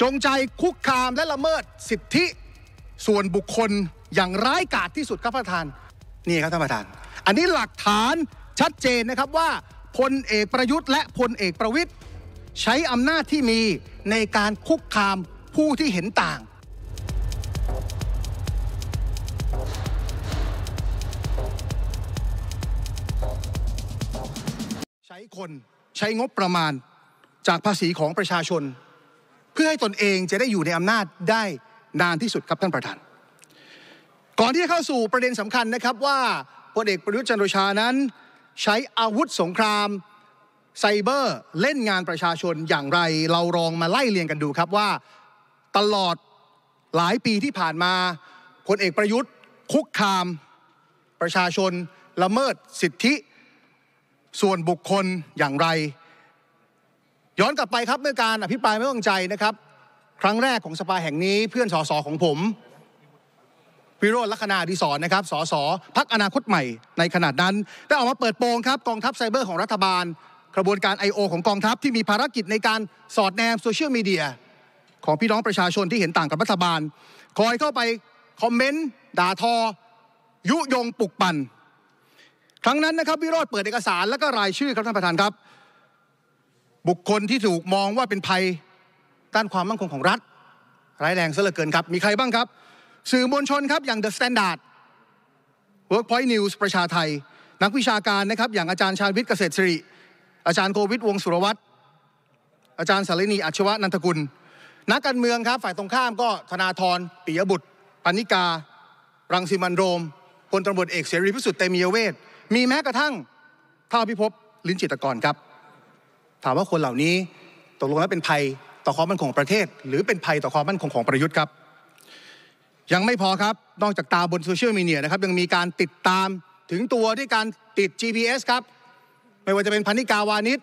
จงใจคุกคามและละเมิดสิทธิส่วนบุคคลอย่างร้ายกาจที่สุดครับท่านประธานนี่ครับท่านประธาน อันนี้หลักฐานชัดเจนนะครับว่าพลเอกประยุทธ์และพลเอกประวิทย์ใช้อำนาจที่มีในการคุกคามผู้ที่เห็นต่าง ใช้คนใช้งบประมาณจากภาษีของประชาชนเพื่อให้ตนเองจะได้อยู่ในอำนาจได้นานที่สุดครับท่านประธาน ก่อนที่จะเข้าสู่ประเด็นสำคัญนะครับว่าพลเอกประยุทธ์จันโอชานั้น ใช้อาวุธสงคราม ไซเบอร์ เล่นงานประชาชนอย่างไร เราลองมาไล่เรียงกันดูครับว่าตลอดหลายปีที่ผ่านมาพลเอกประยุทธ์ คุกคาม ประชาชนละเมิดสิทธิ ส่วนบุคคลอย่างไรย้อนกลับไปครับ เมื่อการอภิปรายไม่วางใจนะครับ ครั้งแรกของสภาแห่งนี้เพื่อนสส ของผม วิโรจน์ลัคนาดีสอนนะครับสสพักอนาคตใหม่ในขนาดนั้นได้ออกมาเปิดโปงครับ กองทัพไซเบอร์ของรัฐบาล กระบวนการ I.O. ของกองทัพที่มีภารกิจในการสอดแนมโซเชียลมีเดียของพี่น้องประชาชนที่เห็นต่างกับรัฐบาล คอยเข้าไปคอมเมนต์ด่าทอ ยุยงปลุกปั่นครั้งนั้นนะครับวิโรธเปิดเอกสาร และก็รายชื่อครับท่านประธานครับบุคคลที่ถูกมองว่าเป็นภัยด้านความมั่นคงของรัฐร้ายแรงซะเหลือเกินครับ มีใครบ้างครับ สื่อมวลชนครับอย่างเดอะสแตนดาร์ดเวิร์กพอยต์นิวส์ประชาไทย นักวิชาการนะครับอย่างอาจารย์ชาญวิทย์เกษตรศริ อาจารย์โควิด วงสุรวัตรอาจารย์สารินีอัชวะนันทกุล นักการเมืองครับ ฝ่ายตรงข้ามก็ ธนาธรปิยบุตรปณิกา รังสิมันโรมพลตำรวจเอกเสรีพิสุทธิ์เตมียเวทมีแม้กระทั่งท้าพิภพลิ้นจิตกรครับถามว่าคนเหล่านี้ตกลงแล้วเป็นภัยต่อความมั่นคงของประเทศ หรือเป็นภัยต่อความมั่นคงของประยุทธ์ครับ ยังไม่พอครับ นอกจากตาบนโซเชียลมีเดียนะครับ ยังมีการติดตามถึงตัวด้วยการติด GPS ครับ ไม่ว่าจะเป็นพันิกาวานิช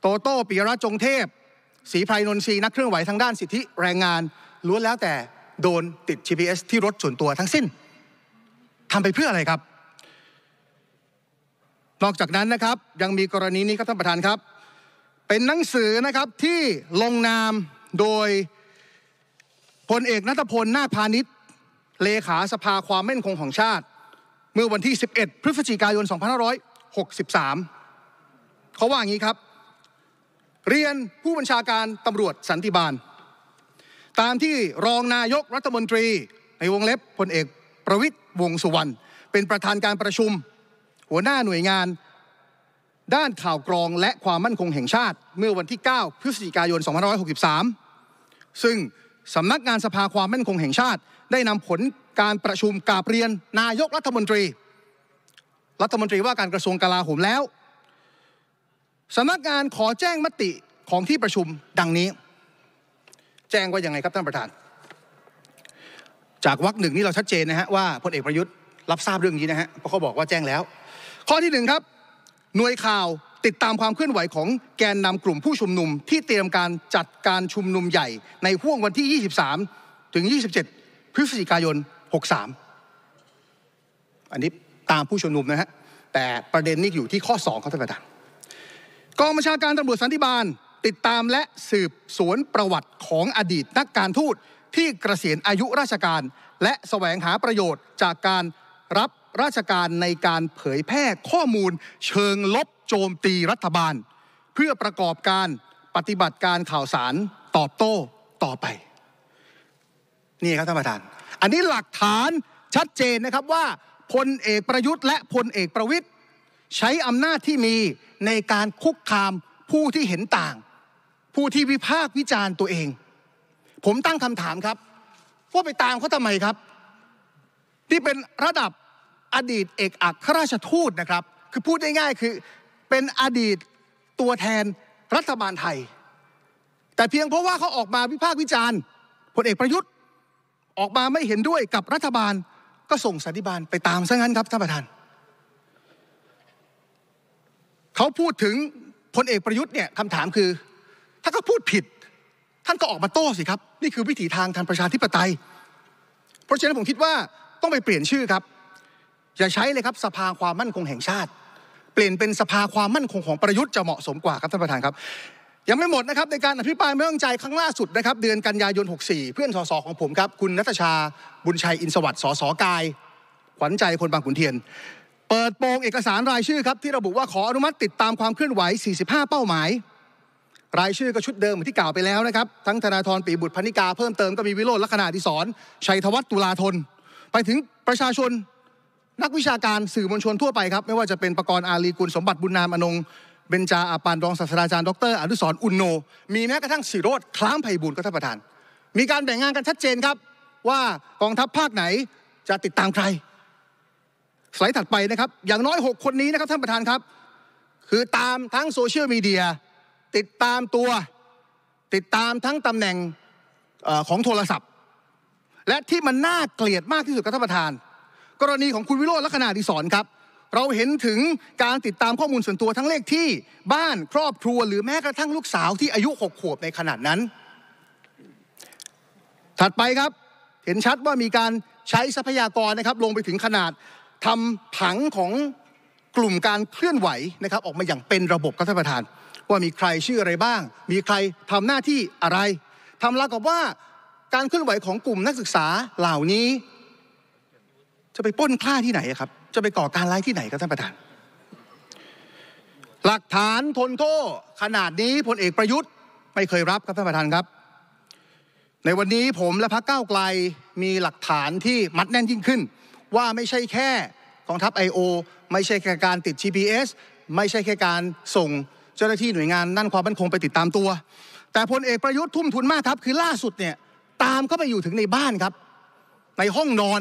โตโต้ปิยรัตจงเทพศรีไพรนนทรีนักเคลื่อนไหวทางด้านสิทธิแรงงาน ล้วนแล้วแต่โดนติด GPS ที่รถส่วนตัวทั้งสิ้นทำไปเพื่ออะไรครับ นอกจากนั้นนะครับยังมีกรณีนี้ครับท่านประธานครับเป็นหนังสือนะครับ ที่ลงนามโดยพลเอกนัทพลนาคพาณิชย์เลขาสภาความมั่นคงของชาติ เมื่อวันที่ 11 พฤศจิกายน 2563 เขาว่าอย่างนี้ครับ เรียนผู้บัญชาการตำรวจสันติบาล ตามที่รองนายกรัฐมนตรีในวงเล็บพลเอกประวิทย์วงสุวรรณ เป็นประธานการประชุมหัวหน้าหน่วยงานด้านข่าวกรองและความมั่นคงแห่งชาติเมื่อวันที่ 9พฤศจิกายน2563ซึ่งสำนักงานสภาความมั่นคงแห่งชาติ ได้นำผลการประชุมกาบเรียนนายกรัฐมนตรี รัฐมนตรีว่าการกระทรวงกลาโหมแล้วสำนักงานขอแจ้งมติของที่ประชุมดังนี้ แจ้งว่าอย่างไงครับ ท่านประธาน จากวรรคหนึ่งนี่เราชัดเจนนะฮะว่าพลเอกประยุทธ์รับทราบเรื่องนี้นะฮะเพราะเขาบอกว่าแจ้งแล้ว ข้อที่หนึ่งครับหน่วยข่าวติดตามความเคลื่อนไหวของแกนนำกลุ่มผู้ชุมนุมที่เตรียมการจัดการชุมนุมใหญ่ในห่วงวันที่ 23 ถึง 27 พฤศจิกายน 63 อันนี้ตามผู้ชุมนุมนะฮะ แต่ประเด็นนี้อยู่ที่ข้อ2ของท่านประธานกองบัญชาการตำรวจสันติบาล ติดตามและสืบสวนประวัติของอดีตนักการทูตที่เกษียณอายุราชการ และแสวงหาประโยชน์ จากการรับราชการในการเผยแพร่ข้อมูลเชิงลบโจมตีรัฐบาล เพื่อประกอบการปฏิบัติการข่าวสารตอบโต้ต่อไป นี่ครับท่านประธาน อันนี้หลักฐานชัดเจนนะครับว่าพลเอกประยุทธ์และพลเอกประวิทย์ใช้อำนาจที่มีในการคุกคามผู้ที่เห็นต่าง ผู้ที่วิพากษ์วิจารณ์ตัวเอง ผมตั้งคำถามครับว่าไปตามเขาทำไมครับ ที่เป็นระดับอดีตเอกอัครราชทูตนะครับ คือพูดง่ายๆคือเป็นอดีตตัวแทนรัฐบาลไทย แต่เพียงเพราะว่าเขาออกมาวิพากษ์วิจารณ์พลเอกประยุทธ์ออกมาไม่เห็นด้วยกับรัฐบาลก็ส่งสันติบาลไปตามซะงั้นครับท่านประธานเขาพูดถึงพลเอกประยุทธ์เนี่ยคำถามคือ ถ้าเขาพูดผิดท่านก็ออกมาโต้สิครับ นี่คือวิถีทางทางประชาธิปไตย เพราะฉะนั้นผมคิดว่าต้องไปเปลี่ยนชื่อครับอย่าใช้เลยครับ สภาความมั่นคงแห่งชาติ เปลี่ยนเป็นสภาความมั่นคงของ ประยุทธ์จะเหมาะสมกว่าครับท่านประธานครับยังไม่หมดนะครับ ในการอภิปรายไม่ต้องใจครั้งล่าสุดนะครับเดือนกันยายน 64 เพื่อนสสของผมครับ คุณนัทชาบุญชัยอินสวัสดิ์สสกาย ขวัญใจคนบางขุนเทียน เปิดโปงเอกสารรายชื่อครับที่ระบุว่าขออนุมัติติดตามความเคลื่อนไหว 45 เป้าหมาย รายชื่อก็ชุดเดิมที่กล่าวไปแล้วนะครับทั้งธนาธรปีบุตรพนิกาเพิ่มเติมก็มีวิโรจน์ลักษณะดิศรชัยธวัฒน์ตุลาธน ไปถึงประชาชนนักวิชาการสื่อมวลชนทั่วไปครับไม่ว่าจะเป็นประกรณ์อาลีกุลสมบัติบุญนามอนงเบญจา อาปานรองศาสตราจารย์ดรอนุสรอุนโนมีแม้กระทั่งสิโรธคล้ามไพบุญก็ท่านประธาน มีการแบ่งงานกันชัดเจนครับว่ากองทัพภาคไหนจะติดตามใคร สไลด์ถัดไปนะครับอย่างน้อย 6 คนนี้นะครับท่านประธานครับ คือตามทั้งโซเชียลมีเดียติดตามตัวติดตามทั้งตำแหน่งอของโทรศัพท์ และที่มันน่าเกลียดมากที่สุดครับท่านประธานกรณีของคุณวิโรธลักษณะดิศรนครับ เราเห็นถึงการติดตามข้อมูลส่วนตัวทั้งเลขที่บ้านครอบครัวหรือแม้กระทั่งลูกสาวที่อายุ6ขวบในขนาดนั้น ถัดไปครับเห็นชัดว่ามีการใช้ทรัพยากรนะครับ ลงไปถึงขนาดทำผังของกลุ่มการเคลื่อนไหวนะครับ ออกมาอย่างเป็นระบบครับท่านประธาน ว่ามีใครชื่ออะไรบ้าง มีใครทำหน้าที่อะไรทำราวกับว่าการเคลื่อนไหวของกลุ่มนักศึกษาเหล่านี้จะไปป้นฆ่าที่ไหนครับ จะไปก่อการร้ายที่ไหนครับท่านประธาน หลักฐานทนโทษขนาดนี้พลเอกประยุทธ์ไม่เคยรับครับท่านประธานครับ ในวันนี้ผมและพรรคก้าวไกลมีหลักฐานที่มัดแน่นยิ่งขึ้น ว่าไม่ใช่แค่กองทัพ I.O. ไม่ใช่แค่การติด GPS ไม่ใช่แค่การส่งเจ้าหน้าที่หน่วยงานด้านความมั่นคงไปติดตามตัว แต่พลเอกประยุทธ์ทุ่มทุนมากครับคือ ล่าสุดเนี่ยตามเข้าไปอยู่ถึงในบ้านครับในห้องนอน